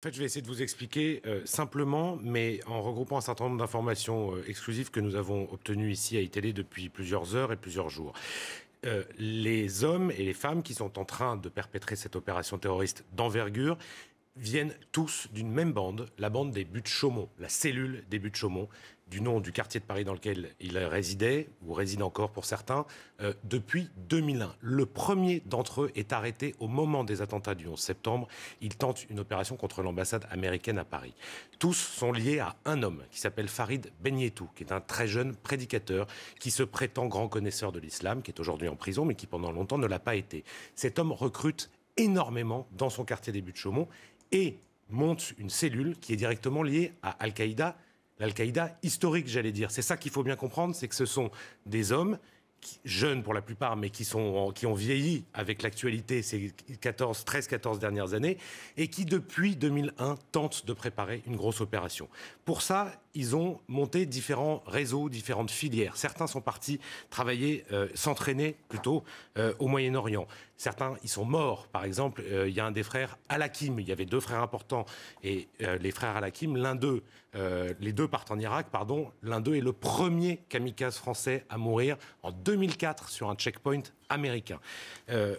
En fait, je vais essayer de vous expliquer euh, simplement, mais en regroupant un certain nombre d'informations euh, exclusives que nous avons obtenues ici à italie depuis plusieurs heures et plusieurs jours. Euh, les hommes et les femmes qui sont en train de perpétrer cette opération terroriste d'envergure viennent tous d'une même bande, la bande des buts de Chaumont, la cellule des buts de Chaumont, du nom du quartier de Paris dans lequel il résidait, ou réside encore pour certains, euh, depuis 2001. Le premier d'entre eux est arrêté au moment des attentats du 11 septembre. Il tente une opération contre l'ambassade américaine à Paris. Tous sont liés à un homme qui s'appelle Farid Benyetou, qui est un très jeune prédicateur qui se prétend grand connaisseur de l'islam, qui est aujourd'hui en prison, mais qui pendant longtemps ne l'a pas été. Cet homme recrute énormément dans son quartier des Buttes-Chaumont et monte une cellule qui est directement liée à Al-Qaïda l'Al-Qaïda historique, j'allais dire. C'est ça qu'il faut bien comprendre, c'est que ce sont des hommes jeunes pour la plupart, mais qui, sont, qui ont vieilli avec l'actualité ces 14, 13-14 dernières années, et qui depuis 2001 tentent de préparer une grosse opération. Pour ça, ils ont monté différents réseaux, différentes filières. Certains sont partis travailler, euh, s'entraîner plutôt euh, au Moyen-Orient. Certains, ils sont morts. Par exemple, euh, il y a un des frères Al-Hakim. Il y avait deux frères importants. Et les frères Al-Hakim, l'un d'eux, les deux partent en Irak, pardon. L'un d'eux est le premier kamikaze français à mourir en 2004 sur un checkpoint américain. Euh,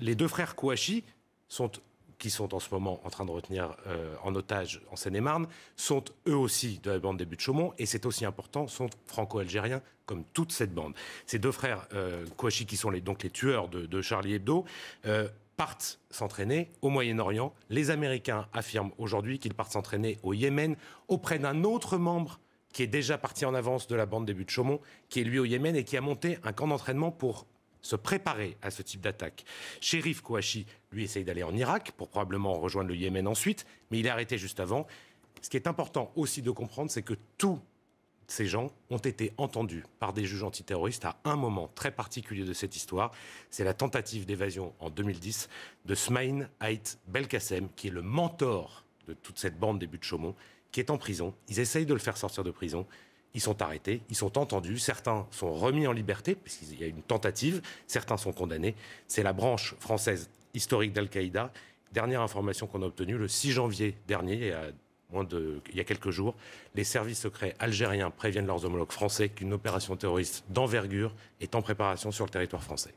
les deux frères Kouachi qui sont en ce moment en train de retenir euh, en otage en Seine-et-Marne, sont eux aussi de la bande des buts de Chaumont, et c'est aussi important, sont franco-algériens comme toute cette bande. Ces deux frères euh, Kouachi, qui sont les, donc les tueurs de, Charlie Hebdo, partent s'entraîner au Moyen-Orient. Les Américains affirment aujourd'hui qu'ils partent s'entraîner au Yémen auprès d'un autre membre qui est déjà parti en avance de la bande des buts de Chaumont, qui est lui au Yémen et qui a monté un camp d'entraînement pour se préparer à ce type d'attaque. Shérif Kouachi, lui, essaye d'aller en Irak pour probablement rejoindre le Yémen ensuite, mais il est arrêté juste avant. Ce qui est important aussi de comprendre, c'est que tous ces gens ont été entendus par des juges antiterroristes à un moment très particulier de cette histoire. C'est la tentative d'évasion en 2010 de Smaïn Haït Belkacem, qui est le mentor de toute cette bande des buts de Chaumont qui est en prison. Ils essayent de le faire sortir de prison. Ils sont arrêtés, ils sont entendus, certains sont remis en liberté, puisqu'il y a une tentative, certains sont condamnés. C'est la branche française historique d'Al-Qaïda. Dernière information qu'on a obtenue, le 6 janvier dernier, moins il y a quelques jours, les services secrets algériens préviennent leurs homologues français qu'une opération terroriste d'envergure est en préparation sur le territoire français.